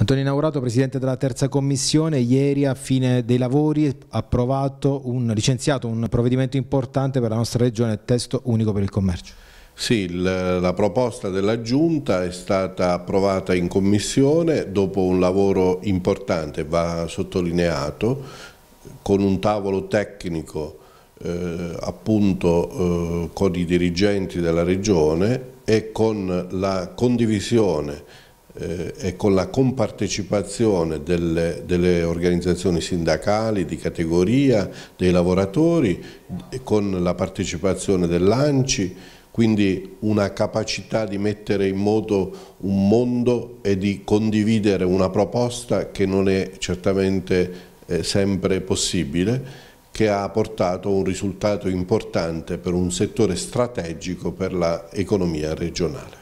Antonio Inaugurato, presidente della terza commissione, ieri a fine dei lavori ha approvato un, licenziato un provvedimento importante per la nostra regione, il testo unico per il commercio. Sì, la proposta della Giunta è stata approvata in commissione dopo un lavoro importante, va sottolineato, con un tavolo tecnico eh, appunto eh, con i dirigenti della regione e con la condivisione eh, e con la compartecipazione delle, delle, organizzazioni sindacali di categoria, dei lavoratori, con la partecipazione dell'ANCI, quindi una capacità di mettere in moto un mondo e di condividere una proposta che non è certamente eh, sempre possibile che ha portato un risultato importante per un settore strategico per l'economia regionale.